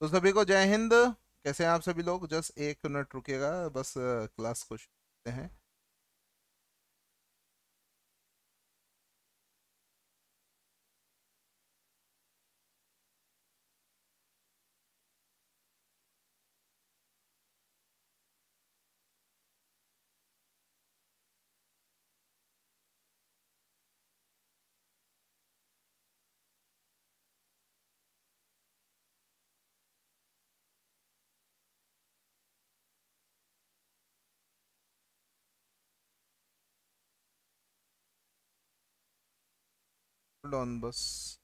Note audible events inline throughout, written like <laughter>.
तो सभी को जय हिंद कैसे हैं आप सभी लोग जस्ट एक मिनट रुकेगा बस क्लास खुश हैं Lon bus.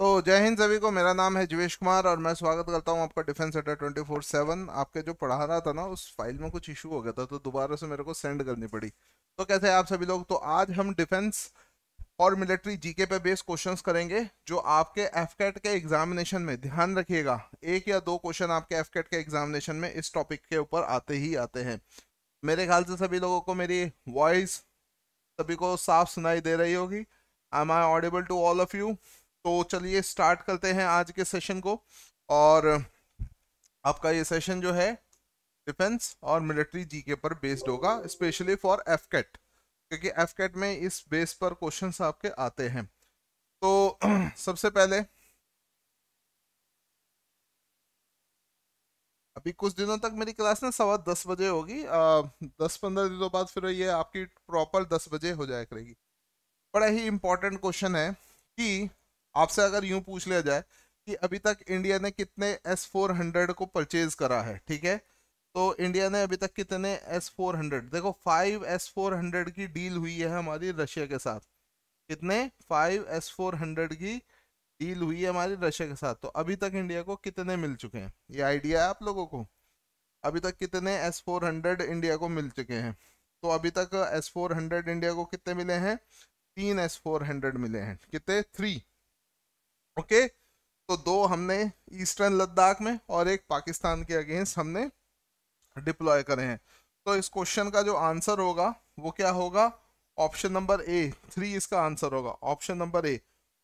तो जय हिंद सभी को मेरा नाम है जिवेश कुमार और मैं स्वागत करता हूं आपका डिफेंस अड्डा ट्वेंटी फोर सेवन आपके जो पढ़ा रहा था ना उस फाइल में कुछ इशू हो गया था तो दोबारा से मेरे को सेंड करनी पड़ी तो कैसे आप सभी लोग तो आज हम डिफेंस और मिलिट्री जीके पे बेस्ड क्वेश्चंस करेंगे जो आपके एफ के एग्जामिनेशन में ध्यान रखिएगा एक या दो क्वेश्चन आपके एफ के एग्जामिनेशन में इस टॉपिक के ऊपर आते ही आते हैं मेरे ख्याल से सभी लोगों को मेरी वॉइस सभी को साफ सुनाई दे रही होगी I am I audible to all of you तो चलिए स्टार्ट करते हैं आज के सेशन को और आपका ये सेशन जो है डिफेंस और मिलिट्री जीके पर बेस्ड होगा स्पेशली फॉर एफ क्योंकि एफ में इस बेस पर क्वेश्चंस आपके आते हैं तो <clears throat> सबसे पहले अभी कुछ दिनों तक मेरी क्लास ना सवा दस बजे होगी दस पंद्रह दिनों बाद फिर ये आपकी प्रॉपर दस बजे हो जाया करेगी बड़ा ही इम्पोर्टेंट क्वेश्चन है कि आपसे अगर यूं पूछ लिया जाए कि अभी तक इंडिया ने कितने एस फोर हंड्रेड को परचेज करा है ठीक है तो इंडिया ने अभी तक कितने एस फोर हंड्रेड देखो फाइव एस फोर हंड्रेड की डील हुई है हमारी रशिया के साथ कितने फाइव एस फोर हंड्रेड की डील हुई है हमारी रशिया के साथ तो अभी तक इंडिया को कितने मिल चुके हैं ये आइडिया है आप लोगों को अभी तक कितने एस फोर हंड्रेड इंडिया को मिल चुके हैं तो अभी तक एस फोर हंड्रेड इंडिया को कितने मिले हैं तीन एस फोर हंड्रेड मिले हैं कितने थ्री ओके तो दो हमने ईस्टर्न लद्दाख में और एक पाकिस्तान के अगेंस्ट हमने डिप्लॉय करे हैं तो इस क्वेश्चन का जो आंसर होगा वो क्या होगा ऑप्शन नंबर ए थ्री इसका आंसर होगा ऑप्शन नंबर ए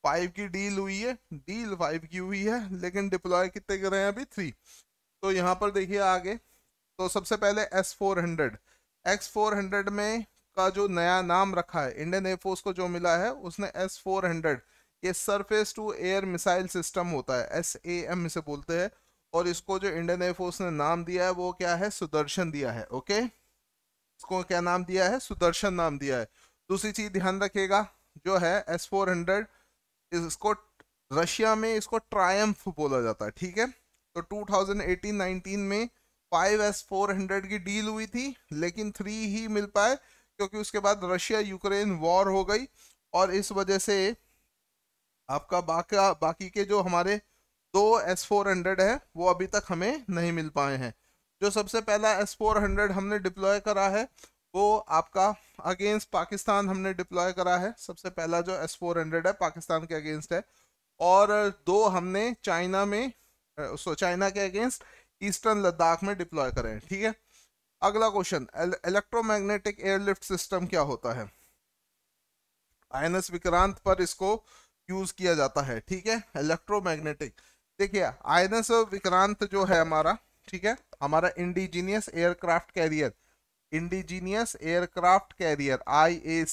फाइव की डील हुई है डील फाइव की हुई है लेकिन डिप्लॉय कितने कर रहे हैं अभी थ्री तो यहाँ पर देखिए आगे तो सबसे पहले S four hundred X four hundred में का जो नया नाम रखा है इंडियन एयरफोर्स को जो मिला है उसने एस फोर हंड्रेड ये surface to air missile system होता है एस ए एम इसे बोलते हैं और इसको जो इंडियन एयरफोर्स ने नाम दिया है वो क्या है सुदर्शन दिया है ओके इसको क्या नाम दिया है सुदर्शन नाम दिया है दूसरी चीज ध्यान रखेगा जो है एस फोर हंड्रेड इसको रशिया में इसको ट्रायम्फ बोला जाता है ठीक है तो 2018-19 में फाइव एस की डील हुई थी लेकिन थ्री ही मिल पाए क्योंकि उसके बाद रशिया यूक्रेन वॉर हो गई और इस वजह से आपका बाका बाकी के जो हमारे दो एस फोर हंड्रेड है वो अभी तक हमें नहीं मिल पाए हैं जो सबसे पहला एस फोर हंड्रेड हमने डिप्लॉय करा है वो आपका अगेंस्ट पाकिस्तान हमने डिप्लॉय करा है सबसे पहला जो एस फोर हंड्रेड है पाकिस्तान के अगेंस्ट है और दो हमने चाइना में सो चाइना के अगेंस्ट ईस्टर्न लद्दाख में डिप्लॉय करे हैं ठीक है अगला क्वेश्चन इलेक्ट्रोमैग्नेटिक एयरलिफ्ट सिस्टम क्या होता है आईएनएस विक्रांत पर इसको यूज किया जाता है ठीक है इलेक्ट्रोमैग्नेटिक देखिए आयनस विक्रांत जो है हमारा ठीक है हमारा indigenous aircraft carrier indigenous aircraft carrier I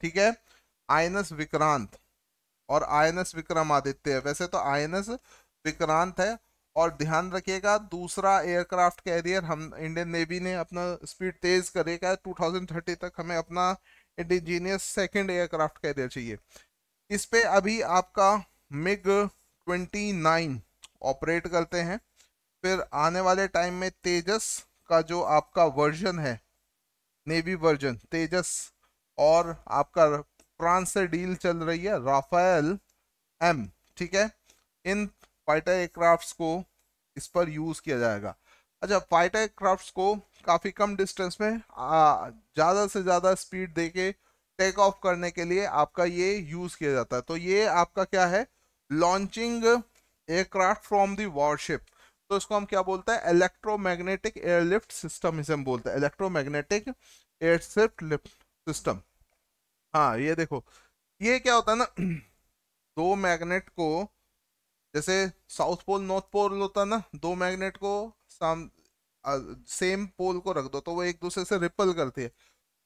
ठीक है आयनस विक्रांत और आदित्य विक्रमादित्य वैसे तो आयनस विक्रांत है और ध्यान रखिएगा दूसरा एयरक्राफ्ट कैरियर हम इंडियन नेवी ने अपना स्पीड तेज करेगा 2030 तक हमें अपना इंडिजीनियस सेकंड एयरक्राफ्ट कैरियर चाहिए इस पे अभी आपका मिग 29 ऑपरेट करते हैं फिर आने वाले टाइम में तेजस का जो आपका वर्जन है नेवी वर्जन तेजस और आपका फ्रांस से डील चल रही है राफेल एम ठीक है इन फाइटर एयरक्राफ्ट को इस पर यूज़ किया जाएगा अच्छा फाइटर एयरक्राफ्ट को काफ़ी कम डिस्टेंस में ज़्यादा से ज़्यादा स्पीड देके टेक ऑफ करने के लिए आपका ये यूज किया जाता है तो ये आपका क्या है launching aircraft from the warship तो इसको हम क्या बोलते हैं इलेक्ट्रोमैग्नेटिक एयरलिफ्ट सिस्टम इसे हम बोलते हैं इलेक्ट्रोमैग्नेटिक एयरशिफ्ट लिफ्ट सिस्टम हाँ ये देखो ये क्या होता है ना <clears throat> दो मैग्नेट को जैसे साउथ पोल नॉर्थ पोल होता है ना दो मैग्नेट को सेम पोल को रख दो तो वो एक दूसरे से रिपल करती है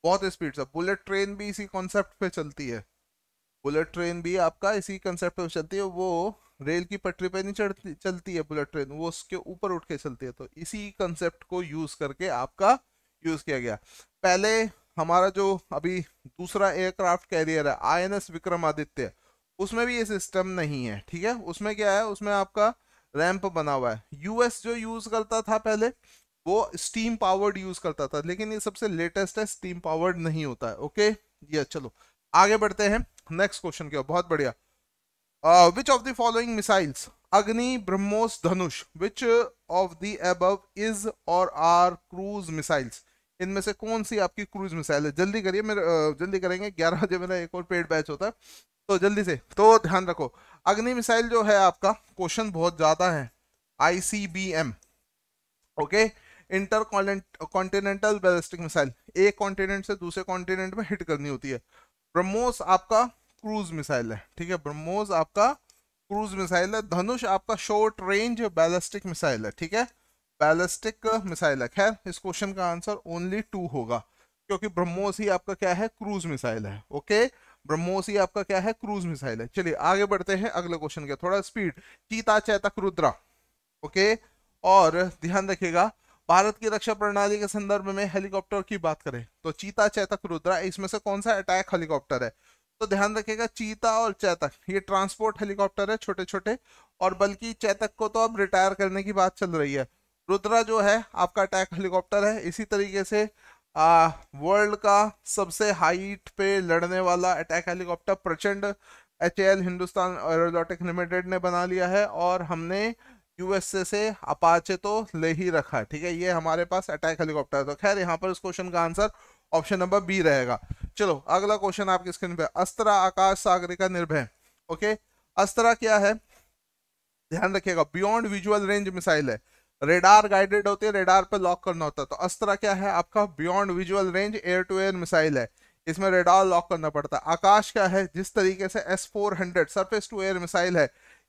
बहुत स्पीड से बुलेट ट्रेन भी इसी कॉन्सेप्ट पे चलती है बुलेट ट्रेन भी आपका इसी कॉन्सेप्ट पे चलती है वो रेल की पटरी पे नहीं चढ़ती चलती है बुलेट ट्रेन वो उसके ऊपर उठ के चलती है तो इसी कंसेप्ट को यूज़ करके आपका यूज़ किया गया पहले हमारा जो अभी दूसरा एयरक्राफ्ट कैरियर है आई एन एस विक्रमादित्य उसमें भी ये सिस्टम नहीं है ठीक है उसमें क्या है उसमें आपका रैंप बना हुआ है यूएस जो यूज़ करता था पहले वो स्टीम पावर्ड यूज करता था लेकिन ये सबसे लेटेस्ट है स्टीम पावर्ड नहीं होता है ओके ये अच्छा, चलो आगे बढ़ते हैं नेक्स्ट क्वेश्चन क्या बहुत बढ़िया which of the following missiles Agni BrahMos Dhanush which of the above is or are cruise missiles इनमें से कौन सी आपकी क्रूज मिसाइल है जल्दी करिए मेरे uh, जल्दी करेंगे ग्यारह बजे मेरा एक और पेड बैच होता है तो जल्दी से तो ध्यान रखो अग्नि मिसाइल जो है आपका क्वेश्चन बहुत ज्यादा है I B M okay okay? Intercontinental ballistic missile एक कॉन्टिनेंट से दूसरे कॉन्टिनेंट में हिट करनी होती है ब्रह्मोस आपका क्रूज मिसाइल है ठीक है ब्रह्मोस आपका क्रूज मिसाइल है धनुष आपका शॉर्ट रेंज बैलिस्टिक मिसाइल है ठीक है बैलिस्टिक मिसाइल है खैर इस क्वेश्चन का आंसर ओनली टू होगा क्योंकि ब्रह्मोस ही आपका क्या है क्रूज मिसाइल है ओके ब्रह्मोस ही आपका क्या है क्रूज मिसाइल है चलिए आगे बढ़ते हैं अगले क्वेश्चन के थोड़ा स्पीड चीता चैतक रुद्रा ओके और ध्यान रखिएगा भारत की रक्षा प्रणाली के संदर्भ में हेलीकॉप्टर की बात करें तो चीता चैतक रुद्रा इसमें से कौन सा अटैक हेलीकॉप्टर है तो ध्यान रखेगा चीता और चैतक ये ट्रांसपोर्ट हेलीकॉप्टर है छोटे छोटे और बल्कि चैतक को तो अब रिटायर करने की बात चल रही है रुद्रा जो है आपका अटैक हेलीकॉप्टर है इसी तरीके से वर्ल्ड का सबसे हाइट पे लड़ने वाला attack helicopter Prachand H Hindustan aeronautic limited ने बना लिया है और हमने यूएसए से अपाचे तो ले ही रखा है ठीक है ये हमारे पास अटैक हेलीकॉप्टर है तो खैर यहाँ पर इस क्वेश्चन का आंसर ऑप्शन नंबर बी रहेगा चलो अगला क्वेश्चन आपकी स्क्रीन पे अस्त्रा आकाश सागरिका निर्भय ओके अस्त्रा क्या है ध्यान रखिएगा बियॉन्ड विजुअल रेंज मिसाइल है रेडार गाइडेड होती है रेडार पे लॉक करना होता है तो अस्त्रा क्या है आपका beyond visual range air to air missile है इसमें रेडार लॉक करना पड़ता है आकाश क्या है जिस तरीके से S four hundred surface to air missile है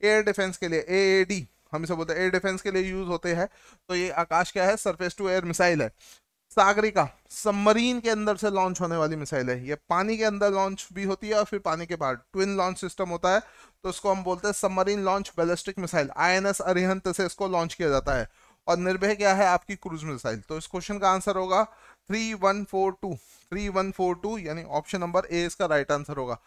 एयर डिफेंस के लिए ए हम इसे बोलते हैं एयर डिफेंस के लिए यूज होते हैं तो ये आकाश क्या है सरफेस टू एयर मिसाइल है सागरिका सबमरीन के अंदर से लॉन्च होने वाली मिसाइल है ये पानी के अंदर लॉन्च भी होती है और फिर पानी के बाहर ट्विन लॉन्च सिस्टम होता है तो इसको हम बोलते हैं submarine launch ballistic missile INS Arihant से इसको लॉन्च किया जाता है और निर्भय क्या है आपकी क्रूज मिसाइल तो इस क्वेश्चन का आंसर होगा three one four two three one four two यानी ऑप्शन नंबर ए इसका राइट आंसर होगा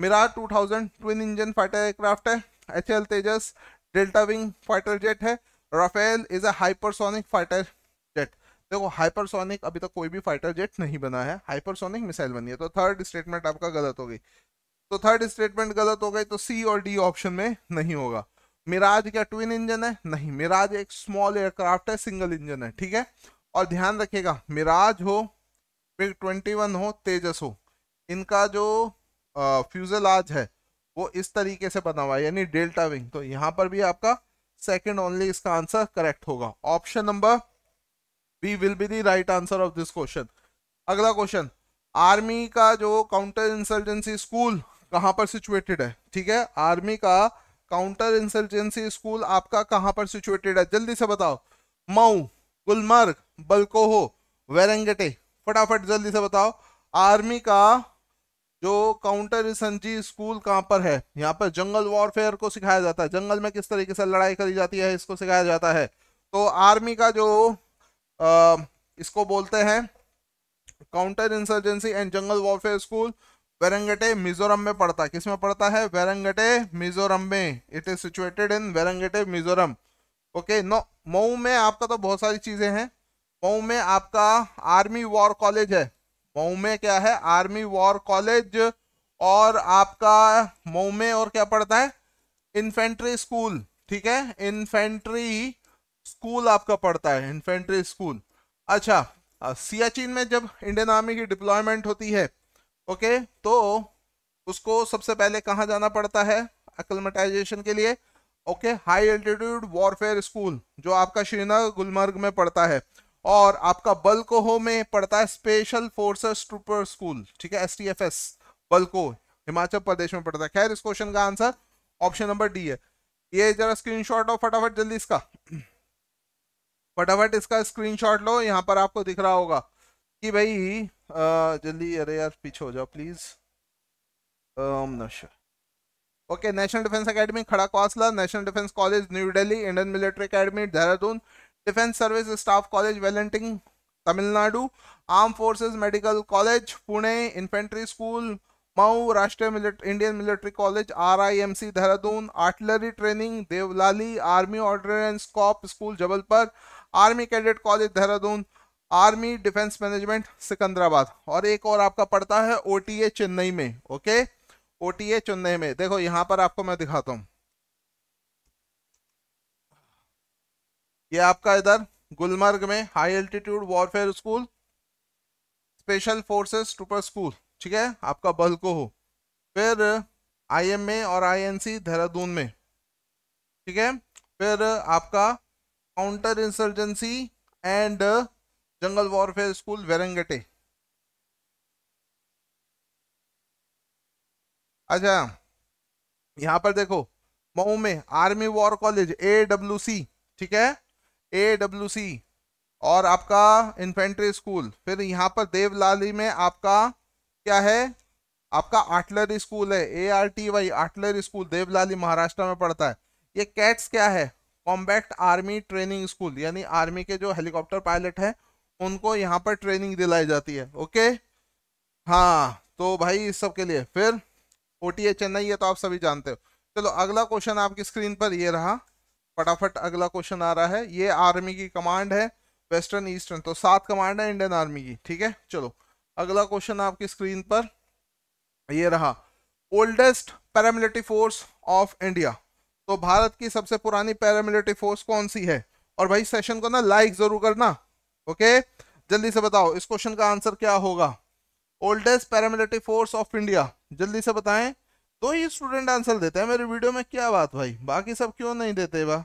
Mirage two thousand twin engine fighter aircraft है H L Tejas delta wing fighter jet है Rafale is a hypersonic fighter jet देखो hypersonic अभी तक कोई भी फाइटर जेट नहीं बना है हाइपरसोनिक मिसाइल बनी है तो थर्ड स्टेटमेंट आपका गलत हो गई तो थर्ड स्टेटमेंट गलत हो गई तो सी और डी ऑप्शन में नहीं होगा मिराज क्या ट्विन इंजन है नहीं मिराज एक स्मॉल एयरक्राफ्ट है सिंगल इंजन है ठीक है और ध्यान रखिएगा मिराज हो बिग ट्वेंटी वन हो तेजस हो इनका जो फ्यूजल आज है वो इस तरीके से बना हुआ है यानी डेल्टा विंग तो यहां पर भी आपका सेकेंड ओनली इसका आंसर करेक्ट होगा option number B will be the right answer of this question अगला क्वेश्चन आर्मी का जो काउंटर इंसर्जेंसी स्कूल कहां पर सिचुएटेड है ठीक है आर्मी का काउंटर इंसर्जेंसी स्कूल आपका कहां पर सिचुएटेड है जल्दी से बताओ मऊ गुलमर्ग बलकोहो वेरंगटे फटाफट जल्दी से बताओ आर्मी का जो काउंटर रिसंजी स्कूल कहाँ पर है यहाँ पर जंगल वॉरफेयर को सिखाया जाता है जंगल में किस तरीके से लड़ाई करी जाती है इसको सिखाया जाता है तो आर्मी का जो आ, इसको बोलते हैं counter insurgency and jungle warfare school Vairengte Mizoram में पड़ता है किस में पड़ता है वेरंगटे मिजोरम में it is situated in Vairengte Mizoram okay no Mhow में आपका तो बहुत सारी चीज़ें हैं मऊ में आपका आर्मी वॉर कॉलेज है मऊ में क्या है आर्मी वॉर कॉलेज और आपका मऊ में और क्या पड़ता है इन्फेंट्री स्कूल ठीक है इन्फेंट्री स्कूल आपका पड़ता है इन्फेंट्री स्कूल अच्छा सियाचिन में जब इंडियन आर्मी की डिप्लॉयमेंट होती है ओके तो उसको सबसे पहले कहाँ जाना पड़ता है अक्लमेटाइजेशन के लिए okay high altitude warfare school जो आपका श्रीनगर गुलमर्ग में पड़ता है और आपका बलकोहो में पड़ता है स्पेशल फोर्सेस ट्रूपर स्कूल ठीक है एस टी एफ एस बलको हिमाचल प्रदेश में पड़ता है खैर इस क्वेश्चन का आंसर ऑप्शन नंबर डी है ये जरा स्क्रीनशॉट लो फटाफट जल्दी इसका फटाफट इसका स्क्रीनशॉट लो यहाँ पर आपको दिख रहा होगा कि भाई जल्दी अरे यार पीछे हो जाओ please okay national defence academy Khadakwasla national defence college new Delhi Indian military academy Dehradun defence service staff college Wellington Tamil Nadu arm forces medical college Pune infantry school Mhow Rashtriya military Indian military college R I M C Dehradun artillery training Deolali army ordnance corps school Jabalpur army cadet college Dehradun army defence management Secunderabad और एक और आपका पड़ता है ओ चेन्नई में okay ओ चेन्नई में देखो यहाँ पर आपको मैं दिखाता हूँ ये आपका इधर गुलमर्ग में high altitude warfare school special forces trooper school ठीक है आपका हो फिर आईएमए और आईएनसी देहरादून में ठीक है फिर आपका counter insurgency and jungle warfare school Vairengte अच्छा यहाँ पर देखो मऊ में army war college A W C ठीक है ए डब्ल्यू सी और आपका इन्फेंट्री स्कूल फिर यहाँ पर देवलाली में आपका क्या है आपका आर्टलरी स्कूल है A R T Y artillery school Deolali Maharashtra में पड़ता है ये कैट्स क्या है कॉम्बैक्ट आर्मी ट्रेनिंग स्कूल यानी आर्मी के जो हेलीकॉप्टर पायलट हैं उनको यहाँ पर ट्रेनिंग दिलाई जाती है ओके हाँ तो भाई इस सब के लिए फिर ओ टी ए चेन्नई है तो आप सभी जानते हो चलो अगला क्वेश्चन आपकी स्क्रीन पर ये रहा फटाफट अगला क्वेश्चन आ रहा है ये आर्मी की कमांड है वेस्टर्न ईस्टर्न तो सात कमांड है इंडियन आर्मी की ठीक है चलो अगला क्वेश्चन आपकी स्क्रीन पर ये रहा oldest paramilitary force of India तो भारत की सबसे पुरानी पैरामिलिट्री फोर्स कौन सी है और भाई सेशन को ना लाइक जरूर करना ओके जल्दी से बताओ इस क्वेश्चन का आंसर क्या होगा oldest paramilitary force of India जल्दी से बताएं तो ही स्टूडेंट आंसर देते हैं मेरे वीडियो में क्या बात भाई बाकी सब क्यों नहीं देते वह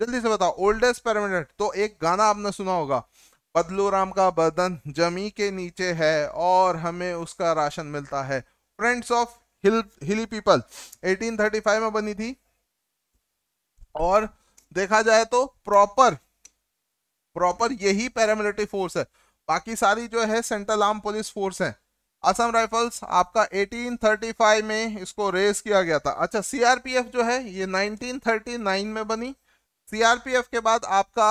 जल्दी से बताओ ओल्डेस्ट परमानेंट तो एक गाना आपने सुना होगा बदलू राम का बदन जमी के नीचे है और हमें उसका राशन मिलता है फ्रेंड्स ऑफ हिल हिली पीपल 1835 में बनी थी और देखा जाए तो प्रॉपर प्रॉपर यही पैरामिलिट्री फोर्स है बाकी सारी जो है सेंट्रल आर्म पुलिस फोर्स है असम राइफल्स आपका 1835 में इसको रेस किया गया था अच्छा सीआरपीएफ जो है ये 1939 में बनी सीआरपीएफ के बाद आपका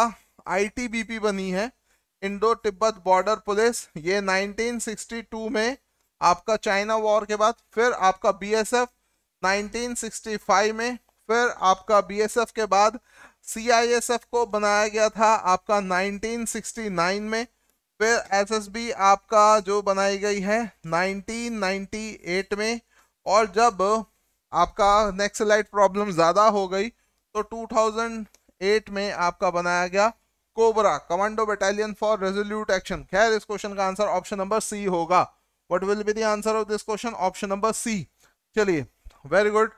आईटीबीपी बनी है इंडो तिब्बत बॉर्डर पुलिस ये 1962 में आपका चाइना वॉर के बाद फिर आपका बीएसएफ 1965 में फिर आपका बीएसएफ के बाद सीआईएसएफ को बनाया गया था आपका 1969 में फिर एसएसबी आपका जो बनाई गई है 1998 में और जब आपका नेक्सलाइट प्रॉब्लम ज़्यादा हो गई तो 2008 में आपका बनाया गया cobra commando battalion for resolute action खैर इस क्वेश्चन का आंसर ऑप्शन नंबर सी होगा what will be the answer of this question option number C चलिए वेरी गुड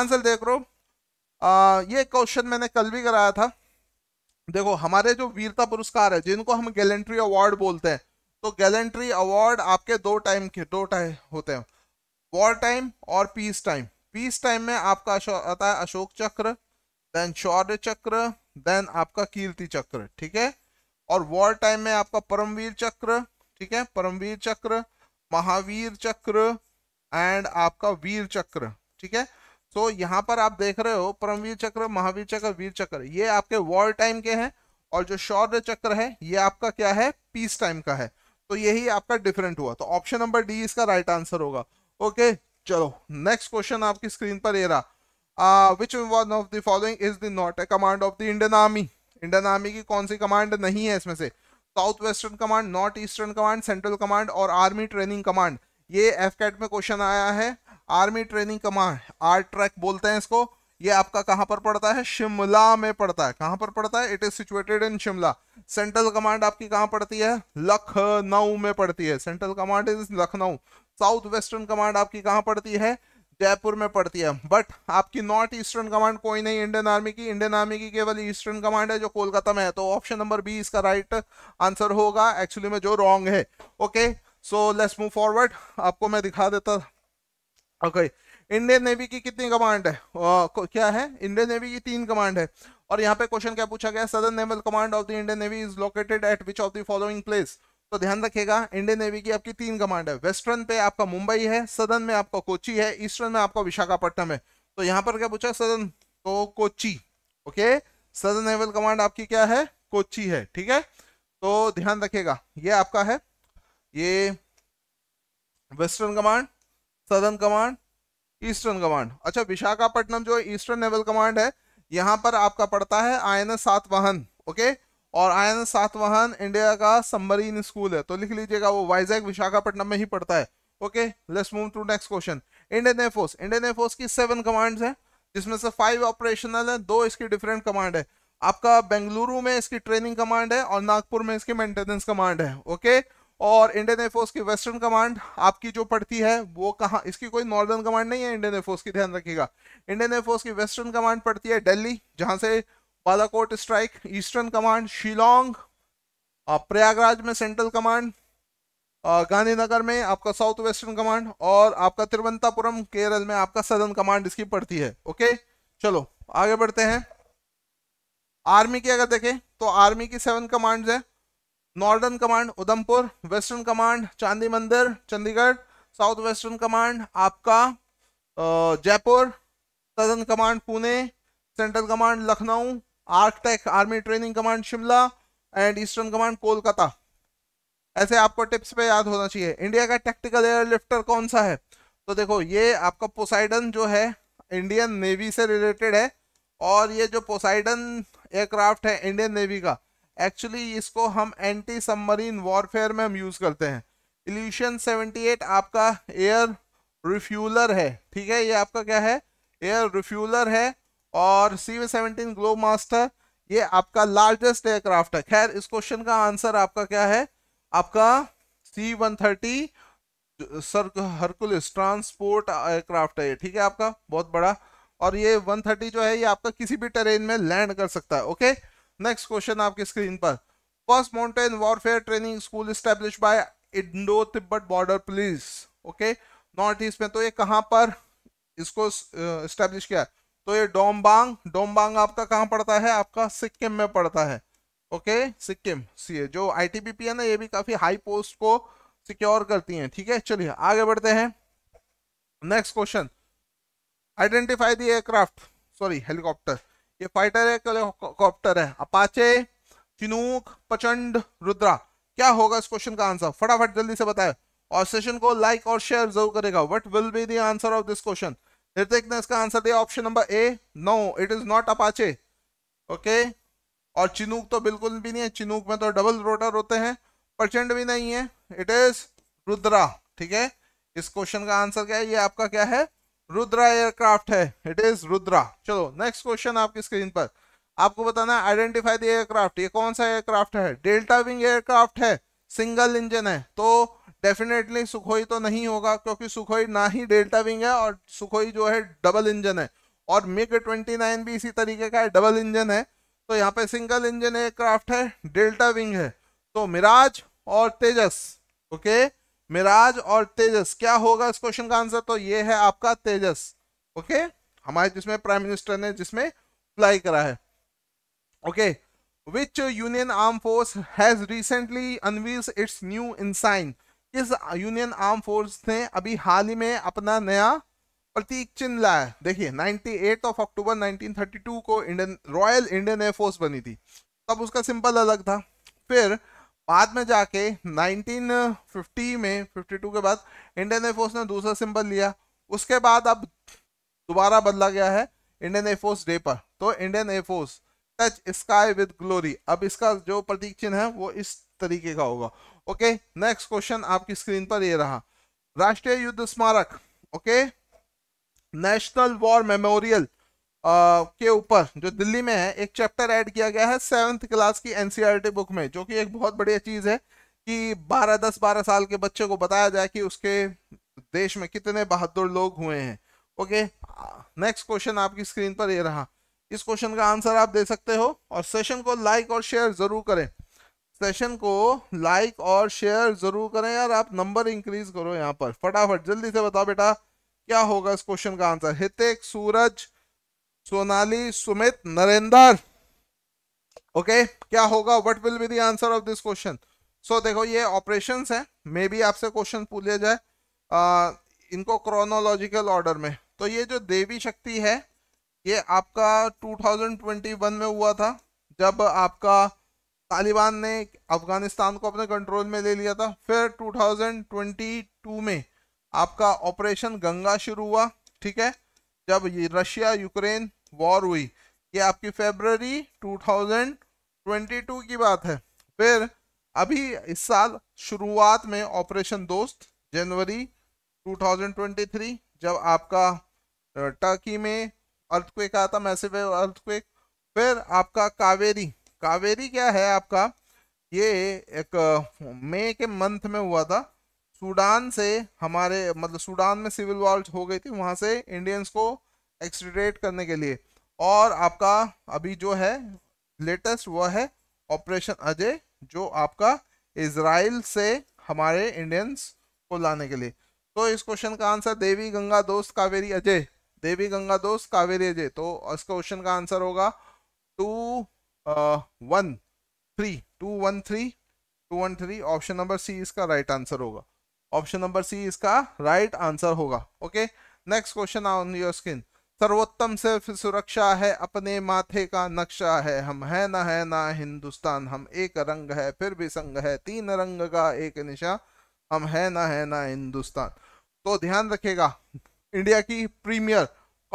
आंसर देख आ, ये क्वेश्चन मैंने कल भी कराया था देखो हमारे जो वीरता पुरस्कार है जिनको हम गैलेंट्री अवार्ड बोलते हैं तो गैलेंट्री अवार्ड आपके दो टाइम के दो टाइम होते हैं वॉर टाइम और पीस टाइम पीस टाइम में आपका आता है अशोक चक्र देन शौर्य चक्र देन आपका कीर्ति चक्र ठीक है और वॉर टाइम में आपका परमवीर चक्र ठीक है परमवीर चक्र महावीर चक्र एंड आपका वीर चक्र ठीक है सो तो so, यहाँ पर आप देख रहे हो परमवीर चक्र महावीर चक्र वीर चक्र ये आपके वॉर टाइम के हैं और जो शौर्य चक्र है ये आपका क्या है पीस टाइम का है तो यही आपका डिफरेंट हुआ तो ऑप्शन नंबर डी इसका राइट आंसर होगा ओके चलो नेक्स्ट क्वेश्चन आपकी स्क्रीन पर ये रहा which one of the following is the not a command of the Indian army Indian army की कौन सी कमांड नहीं है इसमें से south western command north eastern command central command और आर्मी ट्रेनिंग कमांड ये एफ कैट में क्वेश्चन आया है army training command ARTRAC बोलते हैं इसको ये आपका कहाँ पर पड़ता है शिमला में पड़ता है कहाँ पर पड़ता है it is situated in Shimla central command आपकी कहाँ पड़ती है लखनऊ में पड़ती है central command is Lucknow south western command आपकी कहाँ पड़ती है जयपुर में पड़ती है बट आपकी नॉर्थ ईस्टर्न कमांड कोई नहीं इंडियन आर्मी की इंडियन आर्मी की केवल ईस्टर्न कमांड है जो कोलकाता में है तो ऑप्शन नंबर बी इसका राइट आंसर होगा एक्चुअली में जो रॉन्ग है okay so let's move forward आपको मैं दिखा देता ओके इंडियन नेवी की कितनी कमांड है क्या है इंडियन नेवी की तीन कमांड है और यहाँ पे क्वेश्चन क्या पूछा गया southern naval command of the Indian navy is located at which of the following place तो ध्यान रखिएगा इंडियन नेवी की आपकी तीन कमांड है वेस्टर्न पे आपका मुंबई है सदन में आपका कोची है ईस्टर्न में आपका विशाखापट्टनम है तो यहाँ पर क्या पूछा सदन तो Kochi okay southern naval command आपकी क्या है कोची है ठीक है तो ध्यान रखिएगा ये आपका है ये western command southern command eastern command अच्छा विशाखापट्टनम जो ईस्टर्न नेवल कमांड है यहाँ पर आपका पड़ता है आई एन सातवाहन ओके और आई एन सातवाहन इंडिया का सम्बरीन स्कूल है तो लिख लीजिएगा वो वाइजैक विशाखापट्टनम में ही पड़ता है okay let's move to next question Indian air force Indian air force की सेवन कमांड्स हैं जिसमें से फाइव ऑपरेशनल है दो इसकी डिफरेंट कमांड है आपका बेंगलुरु में इसकी ट्रेनिंग कमांड है और नागपुर में इसकी मेंटेनेंस कमांड है ओके okay? और इंडियन एयरफोर्स की वेस्टर्न कमांड आपकी जो पड़ती है वो कहाँ इसकी कोई नॉर्दर्न कमांड नहीं है इंडियन एयरफोर्स की ध्यान रखिएगा इंडियन एयरफोर्स की वेस्टर्न कमांड पड़ती है दिल्ली जहाँ से Balakot strike eastern command Shillong Prayagraj में सेंट्रल कमांड गांधीनगर में आपका साउथ वेस्टर्न कमांड और आपका तिरुवंतापुरम केरल में आपका सदर्न कमांड इसकी पड़ती है ओके चलो आगे बढ़ते हैं आर्मी की अगर देखें तो आर्मी की सेवन कमांड्स है northern command Udhampur western command Chandimandir Chandigarh south western command आपका Jaipur southern command Pune central command Lucknow आर्कटेक army training command Shimla and eastern command Kolkata ऐसे आपको टिप्स पे याद होना चाहिए इंडिया का टेक्टिकल एयरलिफ्टर कौन सा है तो देखो ये आपका पोसाइडन जो है इंडियन नेवी से रिलेटेड है और ये जो पोसाइडन एयरक्राफ्ट है इंडियन नेवी का एक्चुअली इसको हम एंटी सबमरीन वॉरफेयर में हम यूज़ करते हैं इल्यूशन 78 आपका एयर रिफ्यूलर है ठीक है ये आपका क्या है एयर रिफ्यूलर है और C V seventeen Globemaster ये आपका लार्जेस्ट एयरक्राफ्ट है खैर इस क्वेश्चन का आंसर आपका क्या है आपका C one thirty super Hercules transport aircraft है ये ठीक है आपका बहुत बड़ा और ये 130 जो है ये आपका किसी भी ट्रेन में लैंड कर सकता है ओके नेक्स्ट क्वेश्चन आपके स्क्रीन पर first mountain warfare training school establish by Indo Tibet border police okay north east में तो ये कहाँ पर इसको स्टेब्लिश किया तो ये डोमबांग डोमबांग आपका कहाँ पड़ता है आपका सिक्किम में पड़ता है ओके सिक्किम सी जो पी है ना ये भी काफी हाई पोस्ट को सिक्योर करती हैं ठीक है चलिए आगे बढ़ते हैं next question identify the aircraft sorry helicopter ये फाइटर है हेलीकॉप्टर है अपाचे चिनूक प्रचंड रुद्रा क्या होगा इस क्वेश्चन का आंसर फटाफट जल्दी से बताए और सेशन को लाइक और शेयर जरूर करेगा what will be the answer of this question Hrithik ने इसका आंसर दिया option number A no it is not Apache okay और चिनूक तो बिल्कुल भी नहीं है चिनूक में तो डबल रोटर होते हैं प्रचंड भी नहीं है इट इज रुद्रा ठीक है इस क्वेश्चन का आंसर क्या है ये आपका क्या है रुद्रा एयरक्राफ्ट है इट इज रुद्रा चलो नेक्स्ट क्वेश्चन आपकी स्क्रीन पर आपको बताना है आइडेंटिफाई द एयरक्राफ्ट ये कौन सा एयरक्राफ्ट है डेल्टा विंग एयरक्राफ्ट है सिंगल इंजन है तो डेफिनेटली सुखोई तो नहीं होगा क्योंकि सुखोई ना ही डेल्टा विंग है और सुखोई जो है डबल इंजन है और मिग ट्वेंटी नाइन भी इसी तरीके का है डबल इंजन है तो यहाँ पे सिंगल इंजन एयरक्राफ्ट है डेल्टा विंग है तो मिराज और तेजस ओके okay? मिराज और तेजस क्या होगा इस क्वेश्चन का आंसर तो ये है आपका तेजस ओके हमारे जिसमें प्राइम मिनिस्टर ने जिसमें अप्लाई करा है okay which union arm force has recently unveils its new ensign किस यूनियन आर्म फोर्स ने अभी हाल ही में अपना नया प्रतीक चिन्ह लाया देखिए 98 ऑफ अक्टूबर 1932 को इंडियन रॉयल इंडियन एयरफोर्स बनी थी तब उसका सिंपल अलग था फिर बाद में जाके 1950 में 52 के बाद इंडियन एयरफोर्स ने दूसरा सिंबल लिया उसके बाद अब दोबारा बदला गया है इंडियन एयरफोर्स डे पर तो Indian air force touch sky with glory अब इसका जो प्रतीक चिन्ह है वो इस तरीके का होगा ओके नेक्स्ट क्वेश्चन आपकी स्क्रीन पर ये रहा राष्ट्रीय युद्ध स्मारक ओके नेशनल वॉर मेमोरियल के ऊपर जो दिल्ली में है एक चैप्टर ऐड किया गया है सेवन्थ क्लास की एन बुक e में जो कि एक बहुत बढ़िया चीज़ है कि 12 दस 12 साल के बच्चे को बताया जाए कि उसके देश में कितने बहादुर लोग हुए हैं ओके नेक्स्ट क्वेश्चन आपकी स्क्रीन पर ये रहा इस क्वेश्चन का आंसर आप दे सकते हो और सेशन को लाइक और शेयर ज़रूर करें सेशन को लाइक और शेयर ज़रूर करें यार आप नंबर इंक्रीज करो यहाँ पर फटाफट जल्दी से बताओ बेटा क्या होगा इस क्वेश्चन का आंसर हितेक सूरज सोनाली सुमित नरेंद्र ओके क्या होगा what will be the answer of this question so देखो ये ऑपरेशन है मे बी आपसे क्वेश्चन लिया जाए आ, इनको क्रोनोलॉजिकल ऑर्डर में तो ये जो देवी शक्ति है ये आपका 2021 में हुआ था जब आपका तालिबान ने अफगानिस्तान को अपने कंट्रोल में ले लिया था फिर 2022 में आपका ऑपरेशन गंगा शुरू हुआ ठीक है जब रशिया यूक्रेन वॉर हुई ये आपकी फेबररी 2022 की बात है फिर अभी इस साल शुरुआत में ऑपरेशन दोस्त जनवरी 2023 जब आपका टर्की में अर्थक्वेक आया था मैसेव अर्थक्वेक फिर आपका कावेरी कावेरी क्या है आपका ये एक मई के मंथ में हुआ था सूडान से हमारे मतलब सूडान में सिविल वॉर हो गई थी वहां से इंडियंस को एक्सीडेट करने के लिए और आपका अभी जो है लेटेस्ट वह है ऑपरेशन अजय जो आपका इसराइल से हमारे इंडियंस को लाने के लिए तो इस क्वेश्चन का आंसर देवी गंगा दोस्त कावेरी अजय देवी गंगा दोस्त कावेरी अजय तो इस क्वेश्चन का आंसर होगा two one three two one three two one three option number C इसका राइट आंसर होगा ऑप्शन नंबर सी इसका राइट आंसर होगा okay next question on your screen सर्वोत्तम सिर्फ सुरक्षा है अपने माथे का नक्शा है हम है ना है ना हिंदुस्तान हम एक रंग है फिर भी संग है तीन रंग का एक निशा हम है ना है ना हिंदुस्तान तो ध्यान रखेगा इंडिया की premier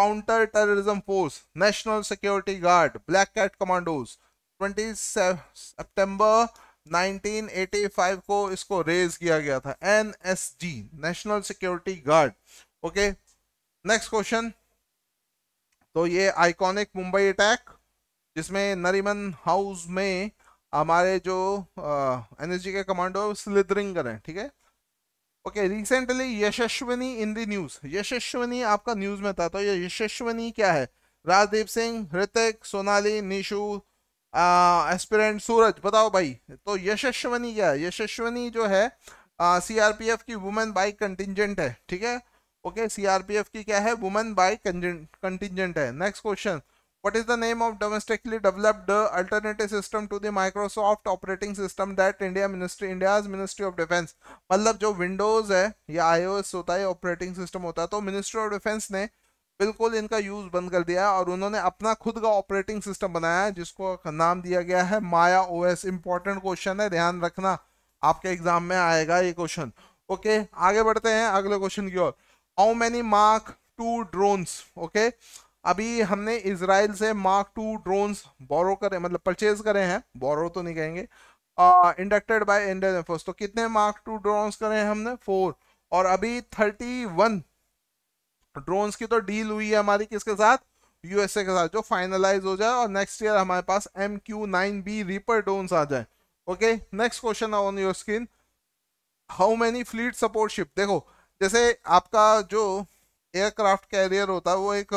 counter terrorism force national security guard black cat commandos twenty सितंबर 1985 को इसको रेज किया गया था NSG national security guard okay next question तो ये आइकॉनिक मुंबई अटैक जिसमें नरीमन हाउस में हमारे जो एनएसजी के कमांडो स्लिदरिंग करें ठीक है okay recently Yashaswini in the news Yashaswini आपका न्यूज में था तो ये यशस्विनी क्या है राजदीप सिंह ऋतिक सोनाली निशु एस्पिरेंट सूरज बताओ भाई तो यशस्विनी क्या है यशस्विनी जो है सीआरपीएफ की वुमेन बाइक कंटिजेंट है ठीक है ओके सीआरपीएफ की क्या है वुमेन बाय कंटिजेंट है next question what is the name of domestically developed alternative system to the Microsoft operating system that India ministry India ministry of defence मतलब जो Windows है या आईओएस होता है ऑपरेटिंग सिस्टम होता है तो मिनिस्ट्री ऑफ डिफेंस ने बिल्कुल इनका यूज बंद कर दिया है और उन्होंने अपना खुद का ऑपरेटिंग सिस्टम बनाया है जिसको नाम दिया गया है Maya O S important question है ध्यान रखना आपके एग्जाम में आएगा ये क्वेश्चन ओके आगे बढ़ते हैं अगले क्वेश्चन की ओर how many mark two drones okay अभी हमने इसराइल से मार्क टू ड्रोन्स बोरो करे मतलब परचेज करे हैं बोरो तो नहीं कहेंगे इंडक्टेड बाय इंडियन एयरफोर्स तो कितने मार्क टू ड्रोन्स करे हैं हमने फोर और अभी थर्टी वन ड्रोन्स की तो डील हुई है हमारी किसके साथ यूएसए के साथ जो फाइनलाइज हो जाए और नेक्स्ट ईयर हमारे पास M Q nine B reaper drones आ जाए okay next question on your screen how many fleet support ship देखो जैसे आपका जो एयरक्राफ्ट कैरियर होता है वो एक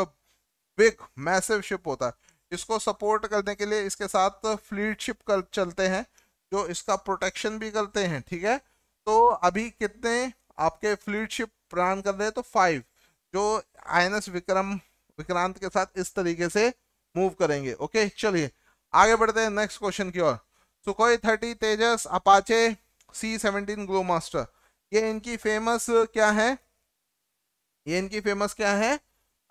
बिग मैसिव शिप होता है इसको सपोर्ट करने के लिए इसके साथ फ्लीट शिप कर चलते हैं जो इसका प्रोटेक्शन भी करते हैं ठीक है तो अभी कितने आपके फ्लीट शिप रन कर रहे हैं तो फाइव जो आई विक्रम विक्रांत के साथ इस तरीके से मूव करेंगे ओके चलिए आगे बढ़ते हैं नेक्स्ट क्वेश्चन की ओर Sukhoi thirty Tejas Apache C seventeen Globemaster ये इनकी फेमस क्या है ये इनकी फेमस क्या है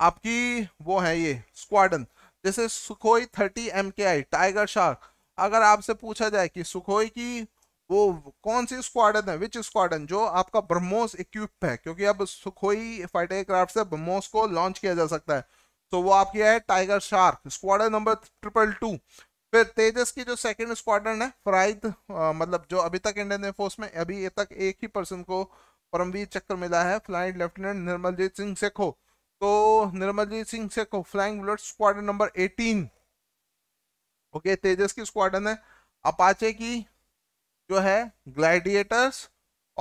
आपकी वो है ये स्क्वाडन जैसे सुखोई थर्टी एम के आई टाइगर शार्क अगर आपसे पूछा जाए कि सुखोई की वो कौन सी स्क्वाडन है विच स्क्वाडन जो आपका ब्रह्मोस इक्विप है क्योंकि अब सुखोई फाइटर एयरक्राफ्ट से ब्रह्मोस को लॉन्च किया जा सकता है तो वो आपकी है tiger shark squadron number triple two फिर तेजस की जो सेकंड स्क्वाड्रन है फराइद मतलब जो अभी तक इंडियन एयरफोर्स में अभी ये तक एक ही पर्सन को परमवीर चक्र मिला है फ्लाइंग लेफ्टिनेंट निर्मलजीत सिंह सेखो तो Nirmaljit Singh Sekhon flying bullet squadron number eighteen okay Tejas की स्क्वाडन है अपाचे की जो है ग्लाइडिएटर्स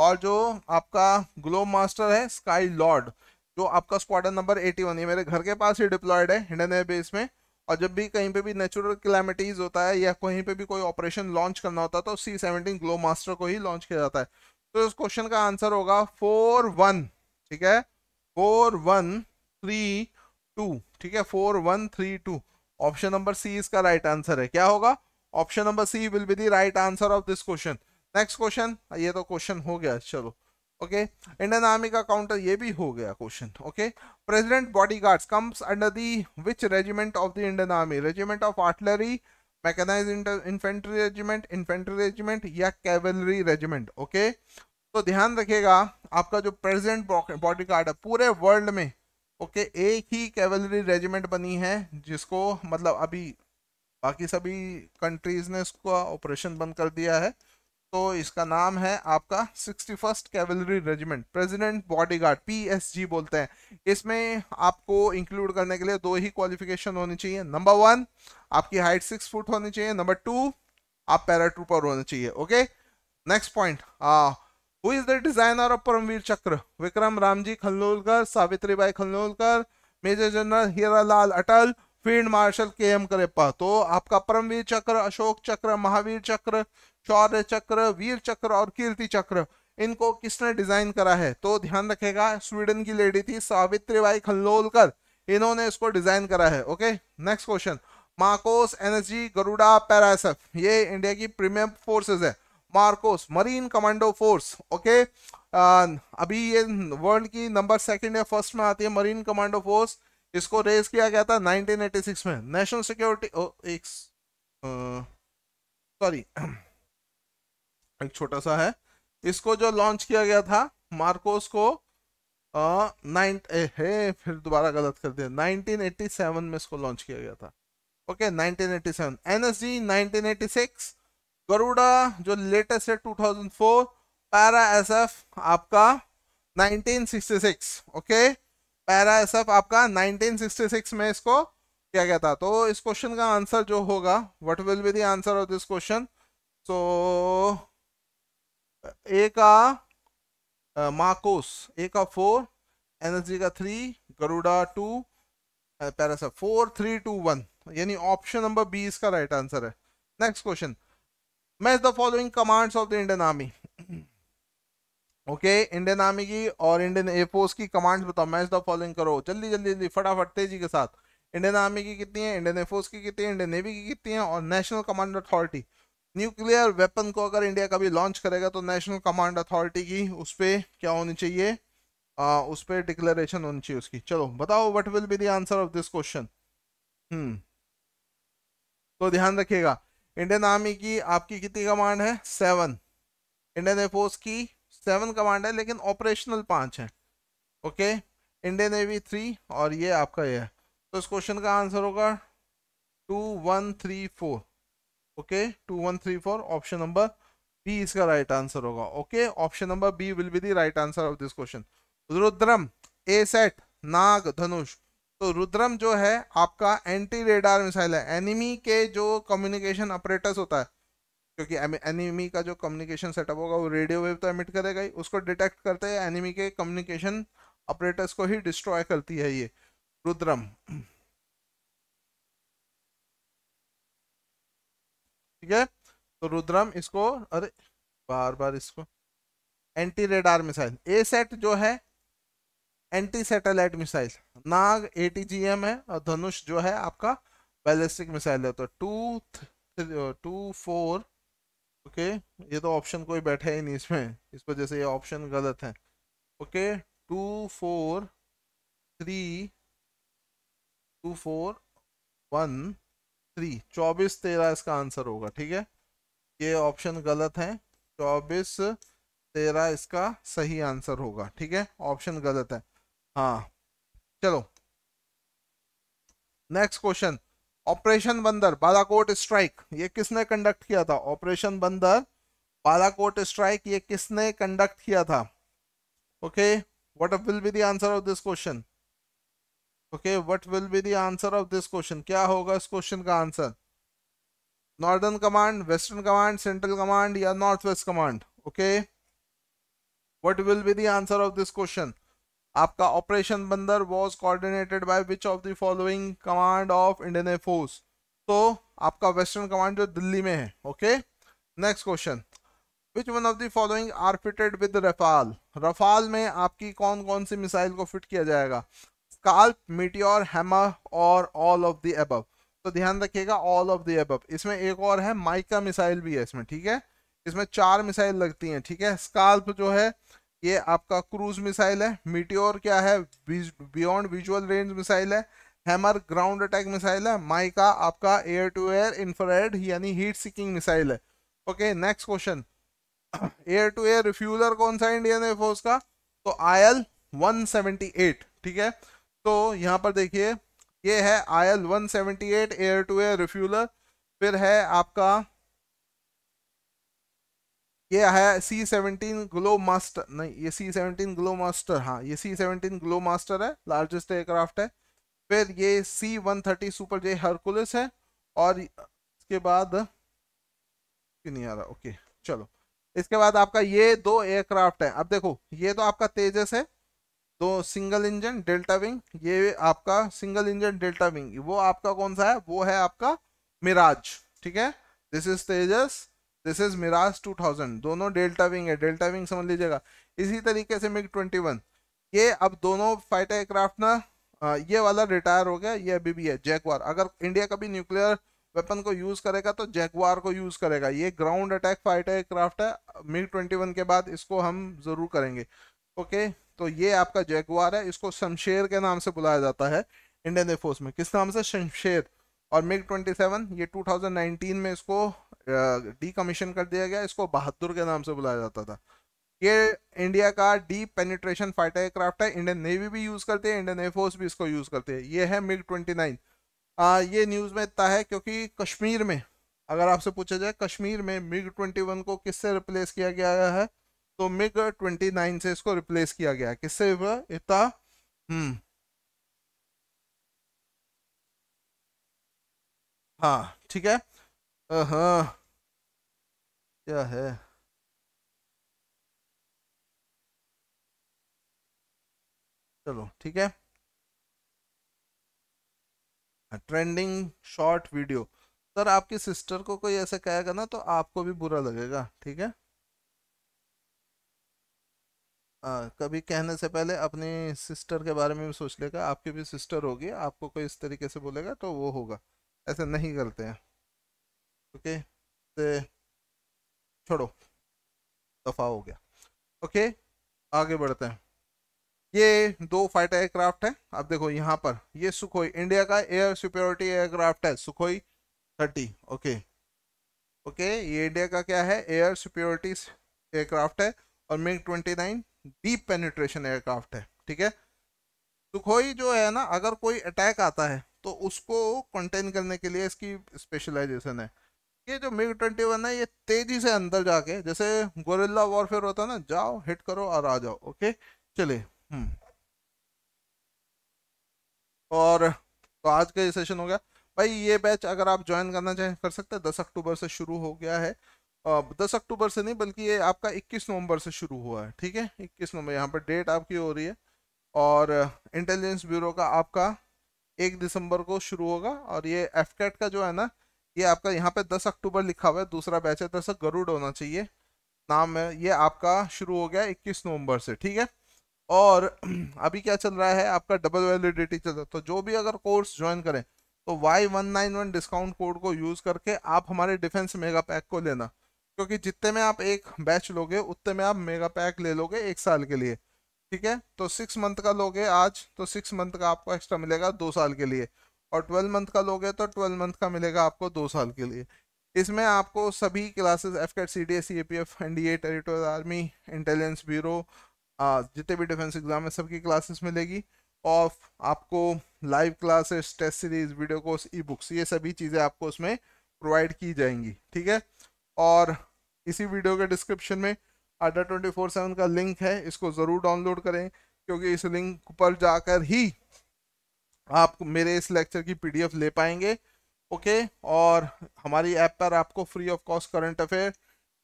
और जो आपका ग्लो मास्टर है स्काई लॉर्ड जो आपका स्क्वाडन नंबर 81 ये मेरे घर के पास ही डिप्लॉयड है हिंडन एयर बेस में और जब भी कहीं पे भी नेचुरल क्लैमिटीज होता है या कहीं पे भी कोई ऑपरेशन लॉन्च करना होता है तो सी सेवनटीन ग्लो मास्टर को ही लॉन्च किया जाता है तो इस क्वेश्चन का आंसर होगा फोर वन ठीक है फोर वन थ्री टू ठीक है four one three two option number C इसका राइट आंसर है क्या होगा option number C will be the right answer of this question next question ये तो क्वेश्चन हो गया चलो ओके इंडियन आर्मी का काउंटर ये भी हो गया question okay president bodyguards comes under the which regiment of the Indian army regiment of artillery mechanised infantry regiment infantry regiment या कैवलरी रेजिमेंट ओके तो ध्यान रखिएगा आपका जो प्रेजिडेंट बॉडी गार्ड है पूरे वर्ल्ड में ओके एक ही कैवलरी रेजिमेंट बनी है जिसको मतलब अभी बाकी सभी कंट्रीज ने उसका ऑपरेशन बंद कर दिया है तो इसका नाम है आपका sixty first cavalry regiment president bodyguard PSG बोलते हैं इसमें आपको इंक्लूड करने के लिए दो ही क्वालिफिकेशन होनी चाहिए नंबर वन आपकी हाइट सिक्स फुट होनी चाहिए नंबर टू आप पैराट्रूपर होने चाहिए okay next point who is the designer of Paramvir Chakra Vikram Ramji Khanolkar Savitri Bai Khanolkar major general Lal Atal field marshal K M Cariappa तो आपका परमवीर चक्र अशोक चक्र महावीर चक्र शौर्य चक्र वीर चक्र और कीर्ति चक्र इनको किसने डिजाइन करा है तो ध्यान रखेगा स्वीडन की लेडी थी सावित्रीबाई खल्लोलकर इन्होंने इसको डिजाइन करा है okay next question MARCOS NSG Garuda para SF ये इंडिया की प्रीमियम फोर्सेस है MARCOS marine commando force okay अभी ये वर्ल्ड की नंबर सेकंड या फर्स्ट में आती है मरीन कमांडो फोर्स इसको रेज किया गया था 1986 में नेशनल सिक्योरिटी एक सॉरी एक छोटा सा है इसको जो लॉन्च किया गया था मार्कोस को नाइन हे फिर दोबारा गलत कर दिया 1987 में इसको लॉन्च किया गया था ओके okay, 1987 एनएसजी 1986 गरुड़ा जो लेटेस्ट है 2004 पैरा एसएफ आपका 1966 ओके okay? पैरा सब आपका 1966 में इसको किया गया था तो इस क्वेश्चन का आंसर जो होगा what will be the answer of this question so A का मार्कोस ए का फोर एनर्जी का थ्री गरुड़ा टू पैरा सब फोर थ्री टू वन यानी ऑप्शन नंबर बी इसका राइट आंसर है next question match the following commands of the Indian army okay Indian army की और Indian air force की कमांड्स बताओ मैच द फॉलोइंग करो जल्दी जल्दी जल्दी फटाफट तेजी के साथ इंडियन आर्मी की कितनी है इंडियन एयरफोर्स की कितनी है इंडियन नेवी की कितनी है और national command authority nuclear weapon को अगर इंडिया कभी लॉन्च करेगा तो नेशनल कमांड अथॉरिटी की उस पर क्या होनी चाहिए आ, उस पर डिक्लेरेशन होनी चाहिए उसकी चलो बताओ what will be the answer of this question hmm तो ध्यान रखिएगा इंडियन आर्मी की आपकी कितनी कमांड है सेवन इंडियन एयरफोर्स की सेवन कमांड है लेकिन ऑपरेशनल पाँच है ओके इंडियन नेवी थ्री और ये आपका ये है तो इस क्वेश्चन का आंसर होगा two one three four okay two one three four option number B इसका राइट आंसर होगा okay option number B will be the right answer of this question Rudram ASAT Nag Dhanush तो रुद्रम जो है आपका एंटी रेडार मिसाइल है enemy के जो communication operators होता है क्योंकि एनिमी का जो कम्युनिकेशन सेटअप होगा वो रेडियो वेव तो एमिट करेगा ही उसको डिटेक्ट करते हैं एनिमी के कम्युनिकेशन ऑपरेटर्स को ही डिस्ट्रॉय करती है ये रुद्रम ठीक है तो रुद्रम इसको अरे बार बार इसको anti radar missile ASAT जो है anti satellite missile Nag ATGM है और धनुष जो है आपका बैलिस्टिक मिसाइल है तो टू टू फोर ओके ये तो ऑप्शन कोई बैठा ही नहीं इसमें इस वजह से ये ऑप्शन गलत है okay two four three two four one three चौबीस तेरह इसका आंसर होगा ठीक है ये ऑप्शन गलत है चौबीस तेरह इसका सही आंसर होगा ठीक है ऑप्शन गलत है हाँ चलो नेक्स्ट क्वेश्चन ऑपरेशन बंदर बालाकोट स्ट्राइक ये किसने कंडक्ट किया था ऑपरेशन बंदर बालाकोट स्ट्राइक ये किसने कंडक्ट किया था okay what will be the answer of this question okay what will be the answer of this question क्या होगा इस क्वेश्चन का answer northern command western command central command या north west command okay what will be the answer of this question आपका operation Bandar was coordinated by which of the following command of Indian air force तो आपका western command जो दिल्ली में है okay next question which one of the following are fitted with Rafale Rafale में आपकी कौन कौन सी मिसाइल को फिट किया जाएगा स्काल्प मीटियोर हैमर और ऑल ऑफ द एबव तो ध्यान रखिएगा ऑल ऑफ द एबव इसमें एक और है माइका मिसाइल भी है इसमें ठीक है इसमें चार मिसाइल लगती हैं ठीक है स्काल्प जो है ये आपका क्रूज मिसाइल है मीटियोर क्या है बियॉन्ड विजुअल रेंज मिसाइल है हैमर ग्राउंड अटैक मिसाइल है माइका आपका एयर टू एयर इंफ्रारेड यानी हीट सिकिंग मिसाइल है okay next question <clears throat> air to air refueller कौन सा इंडियन एयरफोर्स का तो आयल 178 ठीक है तो यहाँ पर देखिए ये है IL 178 air to air refueller फिर है आपका ये है सी सेवनटीन ग्लो मास्टर नहीं ये सी सेवनटीन ग्लो मास्टर हाँ ये सी सेवनटीन ग्लो मास्टर है लार्जेस्ट एयरक्राफ्ट है फिर ये C one thirty super J Hercules है और इसके बाद नहीं आ रहा ओके चलो इसके बाद आपका ये दो एयरक्राफ्ट है अब देखो ये तो आपका तेजस है दो सिंगल इंजन डेल्टा विंग ये आपका सिंगल इंजन डेल्टा विंग वो आपका कौन सा है वो है आपका मिराज ठीक है this is Tejas this is Mirage 2000 दोनों डेल्टा विंग है डेल्टा विंग समझ लीजिएगा इसी तरीके से मिग 21 ये अब दोनों फाइटर एयरक्राफ्ट ना ये वाला रिटायर हो गया ये अभी भी है जैकवार अगर इंडिया कभी न्यूक्लियर वेपन को यूज़ करेगा तो जैकवार को यूज़ करेगा ये ग्राउंड अटैक फाइटर एयरक्राफ्ट है मिग 21 के बाद इसको हम ज़रूर करेंगे ओके तो ये आपका जैकवार है इसको शमशेर के नाम से बुलाया जाता है इंडियन एयरफोर्स में किस नाम से शमशेर और मिग 27 ये 2019 में इसको डीकमीशन कर दिया गया इसको बहादुर के नाम से बुलाया जाता था ये इंडिया का डीप पेनिट्रेशन फाइटर एयरक्राफ्ट है इंडियन नेवी भी यूज़ करते हैं इंडियन एयरफोर्स भी इसको यूज़ करते हैं ये है मिग ट्वेंटी नाइन ये न्यूज़ में इतना है क्योंकि कश्मीर में अगर आपसे पूछा जाए कश्मीर में मिग ट्वेंटी वन को किससे रिप्लेस किया गया है तो मिग ट्वेंटी नाइन से इसको रिप्लेस किया गया किससे इतना हम्म हाँ ठीक है हाँ क्या है चलो ठीक है ट्रेंडिंग शॉर्ट वीडियो सर आपकी सिस्टर को कोई ऐसा कहेगा ना तो आपको भी बुरा लगेगा ठीक है आ, कभी कहने से पहले अपनी सिस्टर के बारे में भी सोच लेगा आपकी भी सिस्टर होगी आपको कोई इस तरीके से बोलेगा तो वो होगा ऐसे नहीं करते हैं ओके से छोड़ो दफा हो गया ओके आगे बढ़ते हैं ये दो फाइटर एयरक्राफ्ट है अब देखो यहाँ पर ये सुखोई इंडिया का एयर सिक्योरिटी एयरक्राफ्ट है सुखोई थर्टी ओके ओके ये इंडिया का क्या है एयर सिक्योरिटी एयरक्राफ्ट है और MiG twenty nine deep penetration aircraft है ठीक है सुखोई जो है ना अगर कोई अटैक आता है तो उसको कंटेन करने के लिए इसकी स्पेशलाइजेशन है ये जो मिग ट्वेंटी वन है ये तेजी से अंदर जाके जैसे गोरिल्ला वॉरफेयर होता है ना जाओ हिट करो और आ जाओ ओके चलिए हम्म। और तो आज का ये सेशन हो गया भाई ये बैच अगर आप ज्वाइन करना चाहें कर सकते हैं दस अक्टूबर से शुरू हो गया है दस अक्टूबर से नहीं बल्कि ये आपका इक्कीस नवंबर से शुरू हुआ है ठीक है इक्कीस नवंबर यहाँ पर डेट आपकी हो रही है और इंटेलिजेंस ब्यूरो का आपका एक दिसंबर को शुरू होगा और ये एफ का जो है ना ये आपका यहाँ पे 10 अक्टूबर लिखा हुआ है दूसरा बैच है दरअसल गरुड़ होना चाहिए नाम है ये आपका शुरू हो गया 21 नवंबर से ठीक है और <clears throat> अभी क्या चल रहा है आपका डबल वैलिडिटी चल रहा है तो जो भी अगर कोर्स ज्वाइन करें तो Y one nine one discount code को यूज़ करके आप हमारे डिफेंस मेगा पैक को लेना क्योंकि जितने में आप एक बैच लोगे उतने में आप मेगा पैक ले लोगे एक साल के लिए ठीक है तो सिक्स मंथ का लोगे आज तो सिक्स मंथ का आपको एक्स्ट्रा मिलेगा दो साल के लिए और ट्वेल्व मंथ का लोगे तो ट्वेल्व मंथ का मिलेगा आपको दो साल के लिए इसमें आपको सभी classes AFCAT C D S C A P F N D A territorial army intelligence bureau जितने भी डिफेंस एग्जाम है सबकी क्लासेस मिलेगी और आपको live classes test series video course e books ये सभी चीज़ें आपको उसमें प्रोवाइड की जाएंगी ठीक है और इसी वीडियो के डिस्क्रिप्शन में अड्डा ट्वेंटी फोर सेवन का लिंक है इसको ज़रूर डाउनलोड करें क्योंकि इस लिंक पर जाकर ही आप मेरे इस लेक्चर की पीडीएफ ले पाएंगे ओके और हमारी ऐप पर आपको free of cost current affair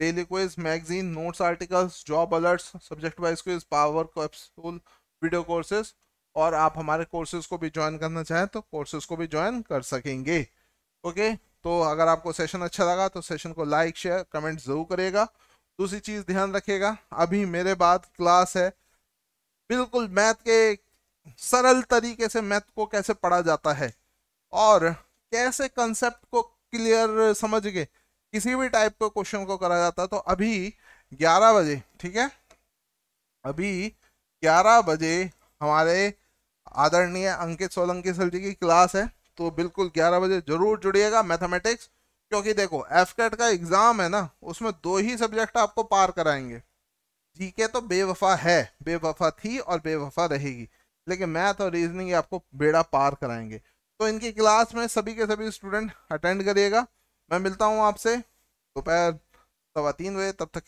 daily quiz magazine notes articles job alerts subject wise quiz power capsule video courses और आप हमारे कोर्सेज को भी ज्वाइन करना चाहें तो कोर्सेज को भी ज्वाइन कर सकेंगे ओके तो अगर आपको सेशन अच्छा लगा तो सेशन को लाइक शेयर कमेंट ज़रूर करेगा दूसरी चीज़ ध्यान रखिएगा अभी मेरे बाद क्लास है बिल्कुल मैथ के सरल तरीके से मैथ को कैसे पढ़ा जाता है और कैसे कंसेप्ट को क्लियर समझ के किसी भी टाइप के क्वेश्चन को करा जाता है तो अभी 11 बजे ठीक है अभी 11 बजे हमारे आदरणीय अंकित सोलंकी सर जी की क्लास है तो बिल्कुल 11 बजे जरूर जुड़िएगा मैथमेटिक्स क्योंकि देखो एफ का एग्ज़ाम है ना उसमें दो ही सब्जेक्ट आपको पार कराएंगे जीके तो बेवफा है बेवफा थी और बेवफा रहेगी लेकिन मैथ और रीजनिंग आपको बेड़ा पार कराएंगे तो इनकी क्लास में सभी के सभी स्टूडेंट अटेंड करिएगा मैं मिलता हूँ आपसे दोपहर सवा तीन बजे तब तक